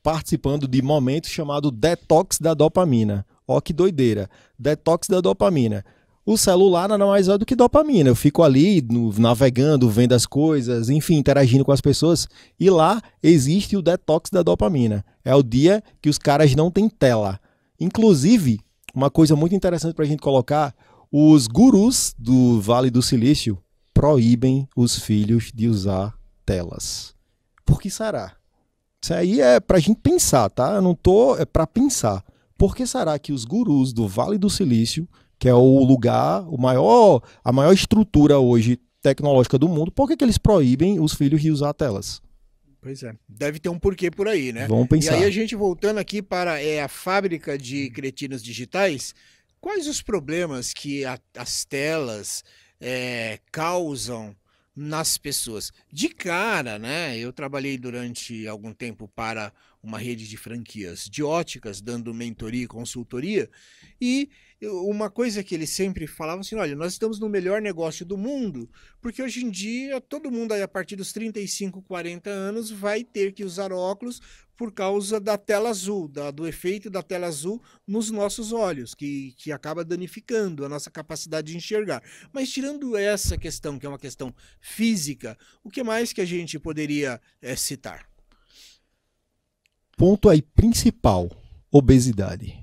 participando de momentos chamado detox da dopamina. Ó que doideira. Detox da dopamina. O celular nada mais é do que dopamina. Eu fico ali no, navegando, vendo as coisas, enfim, interagindo com as pessoas. E lá existe o detox da dopamina. É o dia que os caras não têm tela. Inclusive, uma coisa muito interessante para a gente colocar: os gurus do Vale do Silício proíbem os filhos de usar telas. Por que será? Isso aí é para a gente pensar, tá? Eu não tô. É para pensar. Por que será que os gurus do Vale do Silício, que é o lugar, o maior, a maior estrutura hoje tecnológica do mundo, por que, que eles proíbem os filhos de usar telas? Pois é, deve ter um porquê por aí, né? Vamos pensar. E aí a gente voltando aqui para é, a fábrica de cretinos digitais, quais os problemas que a, as telas é, causam nas pessoas? De cara, né? Eu trabalhei durante algum tempo para uma rede de franquias de óticas, dando mentoria e consultoria. E uma coisa que ele sempre falava assim: olha, nós estamos no melhor negócio do mundo, porque hoje em dia todo mundo, a partir dos 35, 40 anos, vai ter que usar óculos por causa da tela azul, da, do efeito da tela azul nos nossos olhos, que, que acaba danificando a nossa capacidade de enxergar. Mas tirando essa questão, que é uma questão física, o que mais que a gente poderia é, citar? ponto aí principal, obesidade.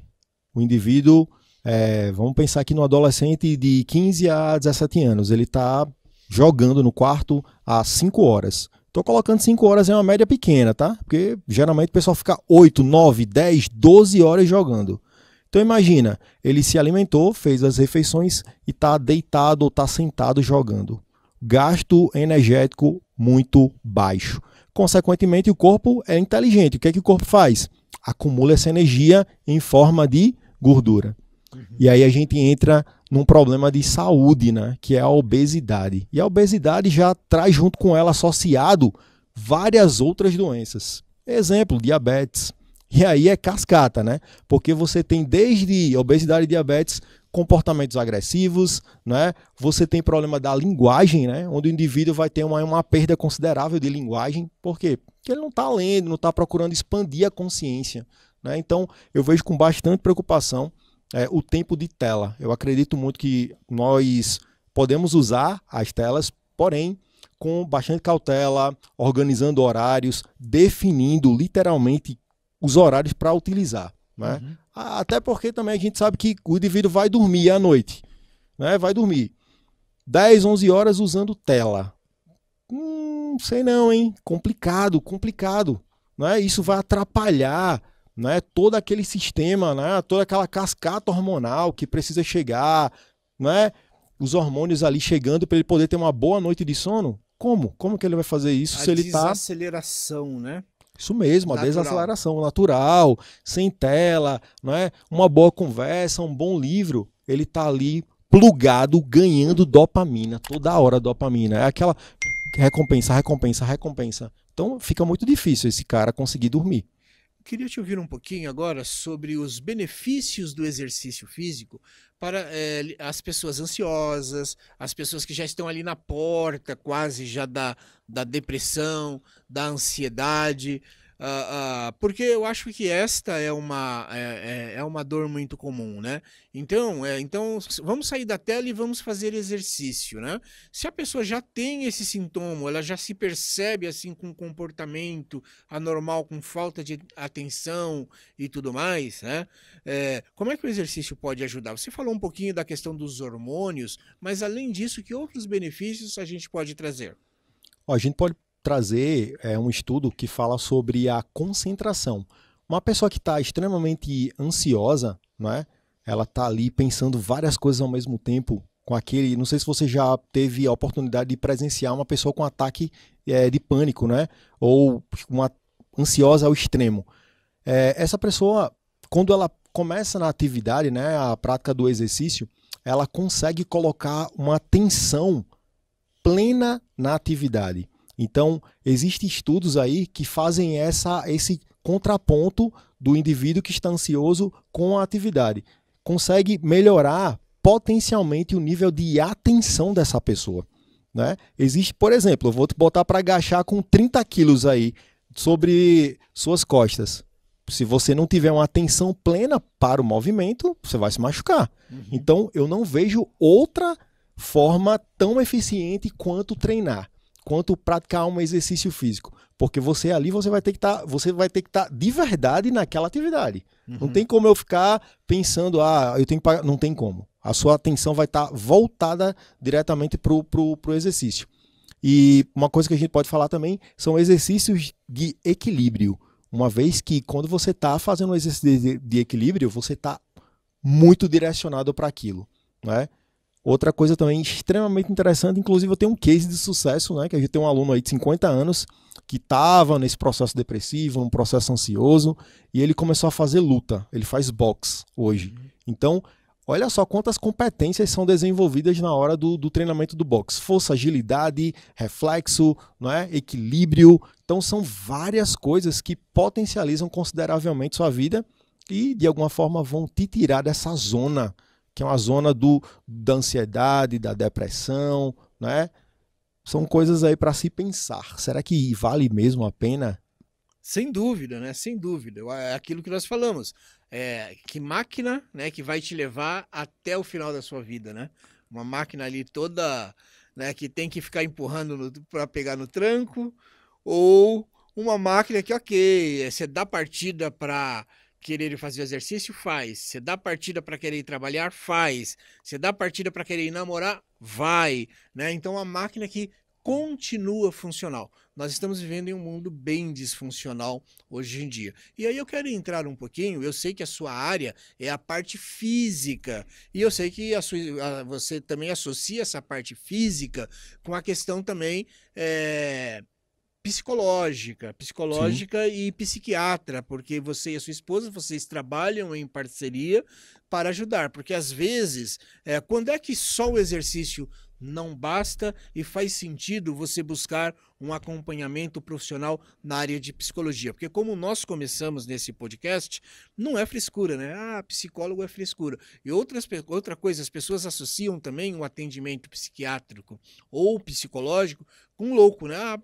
O indivíduo, é, vamos pensar aqui no adolescente de 15 a 17 anos, ele está jogando no quarto há 5 horas. Estou colocando 5 horas em uma média pequena, tá? Porque geralmente o pessoal fica 8, 9, 10, 12 horas jogando. Então imagina, ele se alimentou, fez as refeições e está deitado ou está sentado jogando. Gasto energético muito baixo consequentemente, o corpo é inteligente. O que é que o corpo faz? Acumula essa energia em forma de gordura. Uhum. E aí a gente entra num problema de saúde, né? Que é a obesidade. E a obesidade já traz junto com ela associado várias outras doenças. Exemplo, diabetes. E aí é cascata, né? Porque você tem desde obesidade e diabetes comportamentos agressivos, né? Você tem problema da linguagem, né? Onde o indivíduo vai ter uma, uma perda considerável de linguagem. Por quê? Porque ele não está lendo, não está procurando expandir a consciência. Né? Então, eu vejo com bastante preocupação é, o tempo de tela. Eu acredito muito que nós podemos usar as telas, porém, com bastante cautela, organizando horários, definindo literalmente os horários para utilizar. Né? Uhum. Até porque também a gente sabe que o indivíduo vai dormir à noite. Né? Vai dormir. 10, 11 horas usando tela. Hum, sei não, hein? Complicado, complicado. Né? Isso vai atrapalhar né? todo aquele sistema, né? toda aquela cascata hormonal que precisa chegar, né? os hormônios ali chegando para ele poder ter uma boa noite de sono. Como? Como que ele vai fazer isso a se ele tá. Desaceleração, né? Isso mesmo, a natural. desaceleração natural, sem tela, é uma boa conversa, um bom livro, ele tá ali plugado, ganhando dopamina, toda hora dopamina. É aquela recompensa, recompensa, recompensa. Então fica muito difícil esse cara conseguir dormir. Queria te ouvir um pouquinho agora sobre os benefícios do exercício físico para é, as pessoas ansiosas, as pessoas que já estão ali na porta quase já da, da depressão, da ansiedade. Uh, uh, porque eu acho que esta é uma, é, é, é uma dor muito comum, né? Então, é, então, vamos sair da tela e vamos fazer exercício, né? Se a pessoa já tem esse sintoma, ela já se percebe assim com comportamento anormal, com falta de atenção e tudo mais, né? É, como é que o exercício pode ajudar? Você falou um pouquinho da questão dos hormônios, mas além disso, que outros benefícios a gente pode trazer? a gente pode trazer é, um estudo que fala sobre a concentração. Uma pessoa que está extremamente ansiosa, né? Ela está ali pensando várias coisas ao mesmo tempo, com aquele. Não sei se você já teve a oportunidade de presenciar uma pessoa com ataque é, de pânico, né? Ou uma ansiosa ao extremo. É, essa pessoa, quando ela começa na atividade, né, a prática do exercício, ela consegue colocar uma atenção plena na atividade. Então, existem estudos aí que fazem essa, esse contraponto do indivíduo que está ansioso com a atividade. Consegue melhorar potencialmente o nível de atenção dessa pessoa. Né? Existe, por exemplo, eu vou te botar para agachar com 30 quilos aí sobre suas costas. Se você não tiver uma atenção plena para o movimento, você vai se machucar. Uhum. Então, eu não vejo outra forma tão eficiente quanto treinar quanto praticar um exercício físico. Porque você ali você vai ter que estar, tá, você vai ter que estar tá de verdade naquela atividade. Uhum. Não tem como eu ficar pensando, ah, eu tenho que pagar. Não tem como. A sua atenção vai estar tá voltada diretamente pro, pro, pro exercício. E uma coisa que a gente pode falar também são exercícios de equilíbrio. Uma vez que quando você está fazendo um exercício de, de equilíbrio, você está muito direcionado para aquilo. não é? Outra coisa também extremamente interessante, inclusive eu tenho um case de sucesso, né? Que a gente tem um aluno aí de 50 anos que estava nesse processo depressivo, um processo ansioso, e ele começou a fazer luta. Ele faz boxe hoje. Uhum. Então, olha só quantas competências são desenvolvidas na hora do, do treinamento do boxe: força, agilidade, reflexo, não é? equilíbrio. Então, são várias coisas que potencializam consideravelmente sua vida e, de alguma forma, vão te tirar dessa zona que é uma zona do, da ansiedade, da depressão, né? São coisas aí para se pensar. Será que vale mesmo a pena? Sem dúvida, né? Sem dúvida. É aquilo que nós falamos. É, que máquina né, que vai te levar até o final da sua vida, né? Uma máquina ali toda né, que tem que ficar empurrando para pegar no tranco, ou uma máquina que, ok, é, você dá partida para querer fazer exercício? Faz. Você dá partida para querer trabalhar? Faz. Você dá partida para querer namorar? Vai. Né? Então, a máquina que continua funcional. Nós estamos vivendo em um mundo bem disfuncional hoje em dia. E aí eu quero entrar um pouquinho, eu sei que a sua área é a parte física, e eu sei que a sua, a, você também associa essa parte física com a questão também é, psicológica, psicológica Sim. e psiquiatra, porque você e a sua esposa, vocês trabalham em parceria para ajudar, porque às vezes, é, quando é que só o exercício não basta e faz sentido você buscar um acompanhamento profissional na área de psicologia. Porque como nós começamos nesse podcast, não é frescura, né? Ah, psicólogo é frescura. E outras, outra coisa, as pessoas associam também o atendimento psiquiátrico ou psicológico com um louco, né? Ah,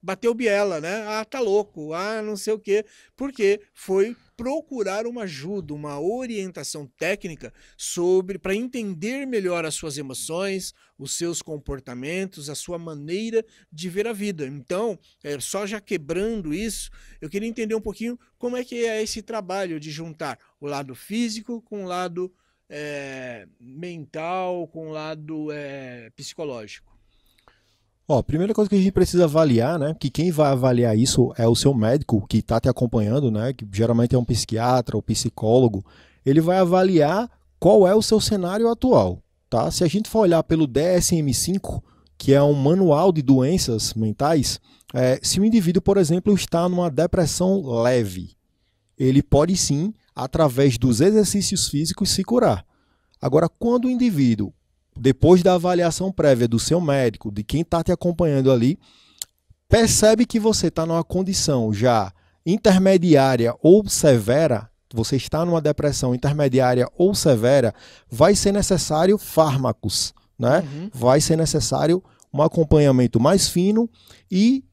bateu biela, né? Ah, tá louco, ah, não sei o quê. Porque foi procurar uma ajuda, uma orientação técnica sobre para entender melhor as suas emoções, os seus comportamentos, a sua maneira de ver a vida. Então, é, só já quebrando isso, eu queria entender um pouquinho como é que é esse trabalho de juntar o lado físico com o lado é, mental, com o lado é, psicológico. Ó, primeira coisa que a gente precisa avaliar, né? Que quem vai avaliar isso é o seu médico que está te acompanhando, né? Que geralmente é um psiquiatra ou psicólogo. Ele vai avaliar qual é o seu cenário atual, tá? Se a gente for olhar pelo DSM-5, que é um manual de doenças mentais, é, se o indivíduo, por exemplo, está numa depressão leve, ele pode sim, através dos exercícios físicos, se curar. Agora, quando o indivíduo depois da avaliação prévia do seu médico, de quem está te acompanhando ali, percebe que você está numa condição já intermediária ou severa, você está numa depressão intermediária ou severa, vai ser necessário fármacos, né? Uhum. Vai ser necessário um acompanhamento mais fino e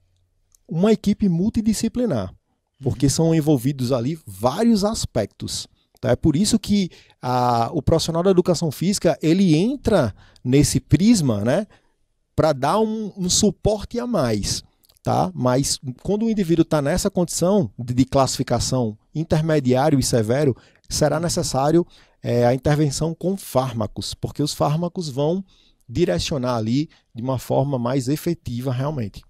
uma equipe multidisciplinar, porque uhum. são envolvidos ali vários aspectos. Tá? É por isso que a, o profissional da educação física ele entra nesse prisma, né, para dar um, um suporte a mais tá? Mas quando o indivíduo está nessa condição de, classificação intermediário e severo, será necessário é, a intervenção com fármacos, porque os fármacos vão direcionar ali de uma forma mais efetiva realmente.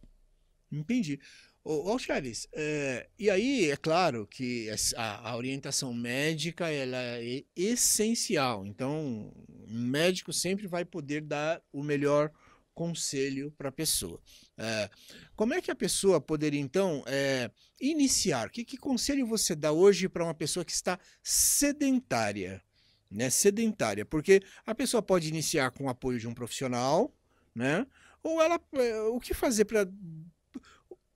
Entendi. Ô, ô Charles, é, e aí é claro que a, a, orientação médica ela é essencial. Então, um médico sempre vai poder dar o melhor conselho para a pessoa. É, como é que a pessoa poderia, então, é, iniciar? Que, que conselho você dá hoje para uma pessoa que está sedentária? Né, sedentária, porque a pessoa pode iniciar com o apoio de um profissional, né? Ou ela, é, o que fazer para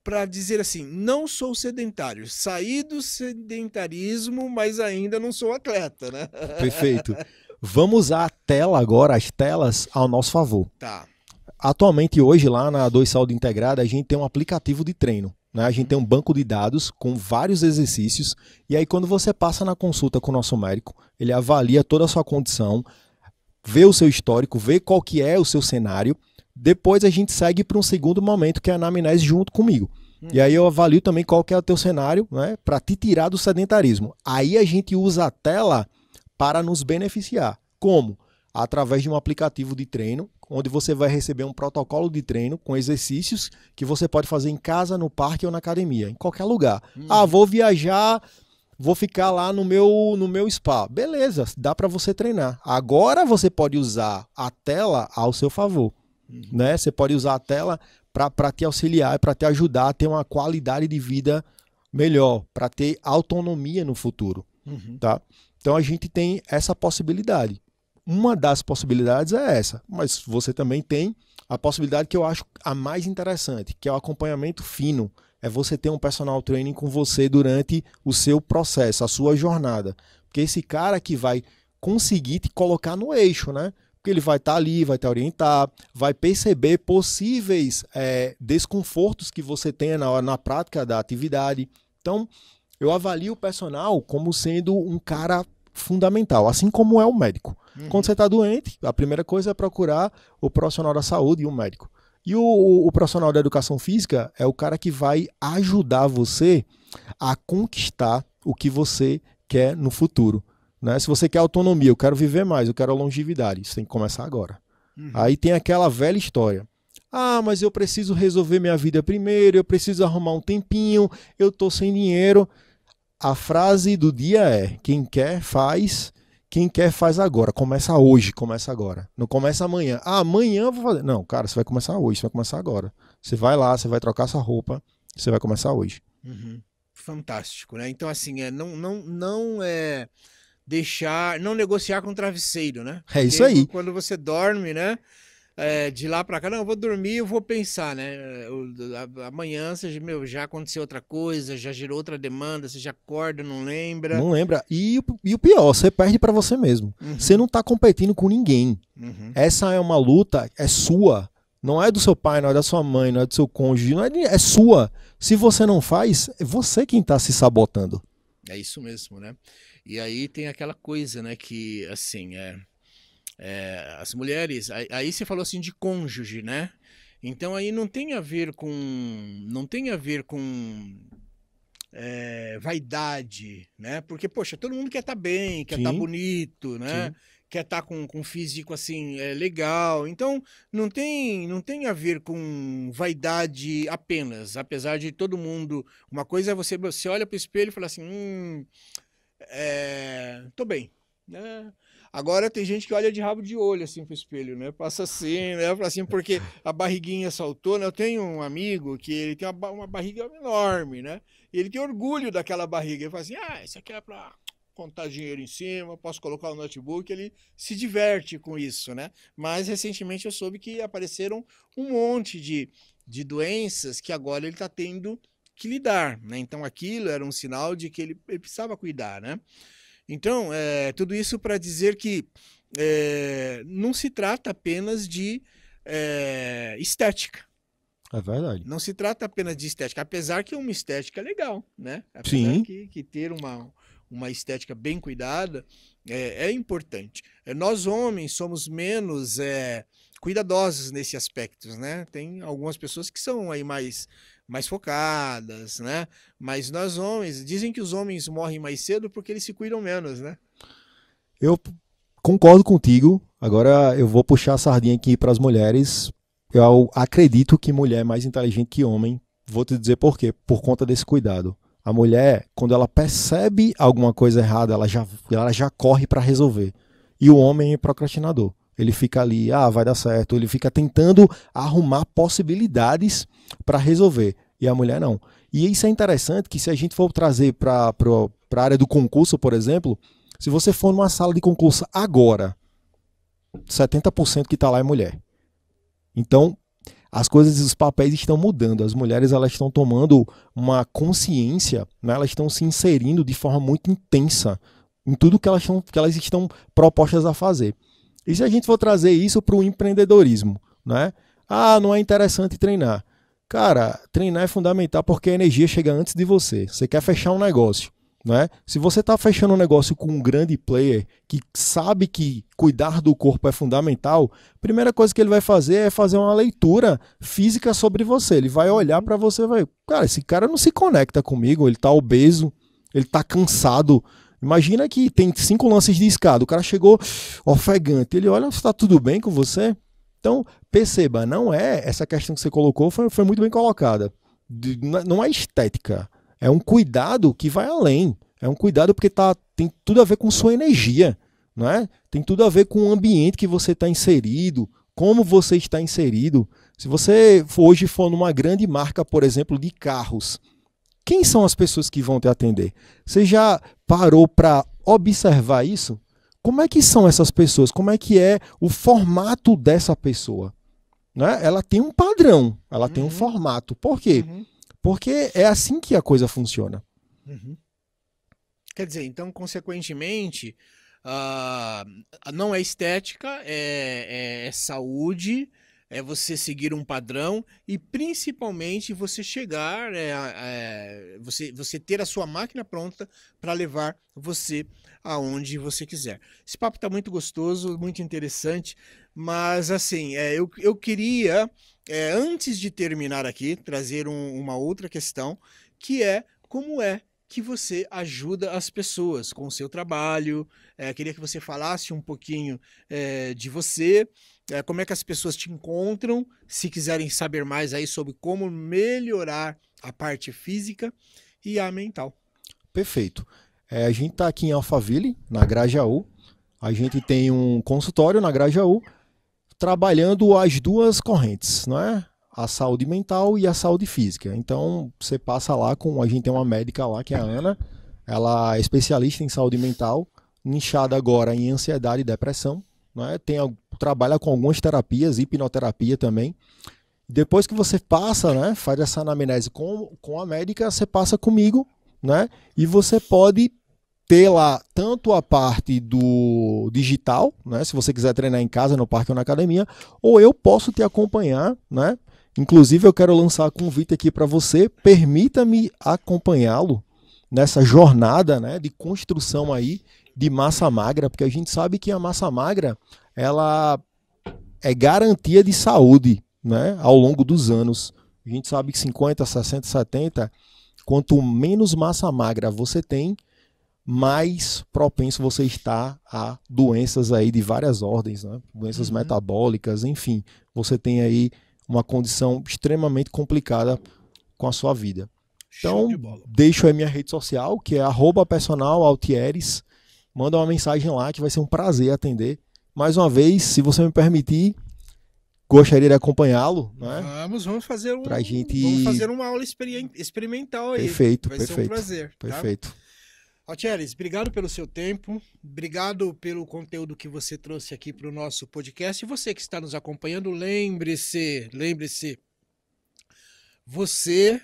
para dizer assim: não sou sedentário, saí do sedentarismo, mas ainda não sou atleta, né? Perfeito. Vamos usar a tela agora, as telas, ao nosso favor. Tá. Atualmente, hoje, lá na 2 Saúde Integrada, a gente tem um aplicativo de treino. Né? A gente uhum. tem um banco de dados com vários exercícios. E aí, quando você passa na consulta com o nosso médico, ele avalia toda a sua condição, vê o seu histórico, vê qual que é o seu cenário depois a gente segue para um segundo momento, que é a anamnese junto comigo. Hum. E aí eu avalio também qual que é o teu cenário, né, para te tirar do sedentarismo. Aí a gente usa a tela para nos beneficiar. Como? Através de um aplicativo de treino, onde você vai receber um protocolo de treino com exercícios que você pode fazer em casa, no parque ou na academia, em qualquer lugar. Hum. Ah, vou viajar, vou ficar lá no meu no meu spa. Beleza, dá para você treinar. Agora você pode usar a tela ao seu favor. Uhum. Né? Você pode usar a tela para te auxiliar, para te ajudar a ter uma qualidade de vida melhor, para ter autonomia no futuro. Uhum. Tá? Então a gente tem essa possibilidade. Uma das possibilidades é essa, mas você também tem a possibilidade que eu acho a mais interessante, que é o acompanhamento fino. É você ter um personal training com você durante o seu processo, a sua jornada. Porque esse cara que vai conseguir te colocar no eixo, né? porque ele vai estar tá ali, vai te orientar, vai perceber possíveis é, desconfortos que você tenha na, na prática da atividade. Então, eu avalio o personal como sendo um cara fundamental, assim como é o médico. Uhum. Quando você está doente, a primeira coisa é procurar o profissional da saúde e o médico. E o, o, o, profissional da educação física é o cara que vai ajudar você a conquistar o que você quer no futuro. Né? Se você quer autonomia, eu quero viver mais, eu quero longevidade, isso tem que começar agora. Uhum. Aí tem aquela velha história. Ah, mas eu preciso resolver minha vida primeiro, eu preciso arrumar um tempinho, eu tô sem dinheiro. A frase do dia é: quem quer faz, quem quer faz agora. Começa hoje, começa agora. Não começa amanhã. Ah, amanhã eu vou fazer. Não, cara, você vai começar hoje, você vai começar agora. Você vai lá, você vai trocar sua roupa, você vai começar hoje. Uhum. Fantástico, né? Então, assim, é, não, não, não é deixar, não negociar com o travesseiro, né? É isso Porque aí. Quando você dorme, né? É, de lá para cá, não, eu vou dormir, eu vou pensar, né? É, amanhã, seja, meu, já aconteceu outra coisa, já gerou outra demanda, você já acorda, não lembra. Não lembra. E, e o pior, você perde para você mesmo. Uhum. Você não tá competindo com ninguém. Uhum. Essa é uma luta, é sua. Não é do seu pai, não é da sua mãe, não é do seu cônjuge, não é, é sua. Se você não faz, é você quem tá se sabotando. É isso mesmo, né? E aí tem aquela coisa, né, que assim, é, é as mulheres, aí, aí você falou assim de cônjuge, né? Então aí não tem a ver com não tem a ver com é, vaidade, né? Porque poxa, todo mundo quer estar tá bem, quer estar tá bonito, né? Sim quer estar tá com, um físico assim é, legal. Então não tem não tem a ver com vaidade apenas, apesar de todo mundo. Uma coisa é você você olha para o espelho e fala assim, hum, é, tô bem, né? Agora tem gente que olha de rabo de olho assim pro espelho, né? Passa assim, né? Assim, porque a barriguinha saltou, né? Eu tenho um amigo que ele tem uma, uma barriga enorme, né? E ele tem orgulho daquela barriga. Ele fala assim: ah, isso aqui é para contar dinheiro em cima, posso colocar o notebook, ele se diverte com isso, né? Mas recentemente eu soube que apareceram um monte de, de doenças que agora ele está tendo que lidar, né? Então aquilo era um sinal de que ele, ele precisava cuidar, né? Então, é, tudo isso para dizer que é, não se trata apenas de é, estética. É verdade. Não se trata apenas de estética, apesar que uma estética é legal, né? Apesar Sim. Que, que ter uma, uma estética bem cuidada, é, é importante. É, nós, homens, somos menos é, cuidadosos nesse aspecto, né? Tem algumas pessoas que são aí mais mais focadas, né? Mas nós homens, dizem que os homens morrem mais cedo porque eles se cuidam menos, né? Eu concordo contigo. Agora eu vou puxar a sardinha aqui para as mulheres. Eu acredito que mulher é mais inteligente que homem. Vou te dizer por quê. Por conta desse cuidado. A mulher, quando ela percebe alguma coisa errada, ela já, ela já corre para resolver. E o homem é procrastinador. Ele fica ali, ah, vai dar certo. Ele fica tentando arrumar possibilidades para resolver. E a mulher não. E isso é interessante que se a gente for trazer para a área do concurso, por exemplo, se você for numa sala de concurso agora, 70% que está lá é mulher. Então, as coisas, os papéis estão mudando. As mulheres elas estão tomando uma consciência, né? elas estão se inserindo de forma muito intensa em tudo que elas, estão, que elas estão propostas a fazer. E se a gente for trazer isso para o empreendedorismo, né? Ah, não é interessante treinar. Cara, treinar é fundamental porque a energia chega antes de você. Você quer fechar um negócio. Né? Se você está fechando um negócio com um grande player que sabe que cuidar do corpo é fundamental, a primeira coisa que ele vai fazer é fazer uma leitura física sobre você. Ele vai olhar para você e vai, cara, esse cara não se conecta comigo, ele está obeso, ele está cansado. Imagina que tem cinco lances de escada, o cara chegou ofegante, ele olha, está tudo bem com você? Então, perceba, não é essa questão que você colocou, foi, foi muito bem colocada. De, não é, é estética é um cuidado que vai além. É um cuidado porque tá, tem tudo a ver com sua energia, não é? Tem tudo a ver com o ambiente que você está inserido, como você está inserido. Se você hoje for numa grande marca, por exemplo, de carros, quem são as pessoas que vão te atender? Você já parou para observar isso? Como é que são essas pessoas? Como é que é o formato dessa pessoa? Né? Ela tem um padrão, ela uhum. tem um uhum. formato. Por quê? Uhum porque é assim que a coisa funciona. Uhum. Quer dizer, então, consequentemente, uh, não é estética, é, é, é saúde, é você seguir um padrão e principalmente você chegar, é, é, você, você ter a sua máquina pronta para levar você aonde você quiser. Esse papo está muito gostoso, muito interessante, mas assim, é, eu, eu queria é, antes de terminar aqui, trazer um, uma outra questão, que é como é que você ajuda as pessoas com o seu trabalho. É, queria que você falasse um pouquinho é, de você, é, como é que as pessoas te encontram, se quiserem saber mais aí sobre como melhorar a parte física e a mental. Perfeito. É, a gente está aqui em Alphaville, na Grajaú. A gente tem um consultório na Grajaú trabalhando as duas correntes, não é? A saúde mental e a saúde física. Então, você passa lá com. A gente tem uma médica lá, que é a Ana. Ela é especialista em saúde mental, inchada agora em ansiedade e depressão. Né? Tem, trabalha com algumas terapias, hipnoterapia também. Depois que você passa, né, faz essa anamnese com, com a médica, você passa comigo, né? E você pode ter lá tanto a parte do digital, né? Se você quiser treinar em casa, no parque ou na academia, ou eu posso te acompanhar, né? Inclusive eu quero lançar convite aqui para você, permita-me acompanhá-lo nessa jornada, né, de construção aí de massa magra, porque a gente sabe que a massa magra, ela é garantia de saúde, né, ao longo dos anos. A gente sabe que 50, 60, 70, quanto menos massa magra você tem, mais propenso você está a doenças aí de várias ordens, né? doenças uhum. metabólicas, enfim, você tem aí uma condição extremamente complicada com a sua vida. Então, de deixo aí minha rede social, que é personalaltieres. Manda uma mensagem lá que vai ser um prazer atender. Mais uma vez, se você me permitir, gostaria de acompanhá-lo, né? Vamos, vamos fazer um, pra gente... vamos fazer uma aula experimental aí. Perfeito, vai perfeito. Ser um prazer, tá? perfeito. Tá? Altieres, obrigado pelo seu tempo, obrigado pelo conteúdo que você trouxe aqui para o nosso podcast. E você que está nos acompanhando, lembre-se, lembre-se, você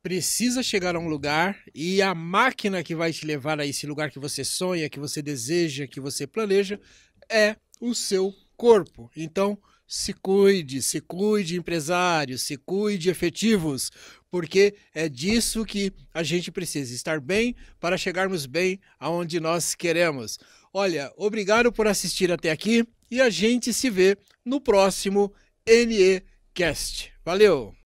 precisa chegar a um lugar e a máquina que vai te levar a esse lugar que você sonha, que você deseja, que você planeja, é o seu corpo. Então, se cuide, se cuide, empresários, se cuide, efetivos, porque é disso que a gente precisa, estar bem para chegarmos bem aonde nós queremos. Olha, obrigado por assistir até aqui e a gente se vê no próximo NEcast. Valeu!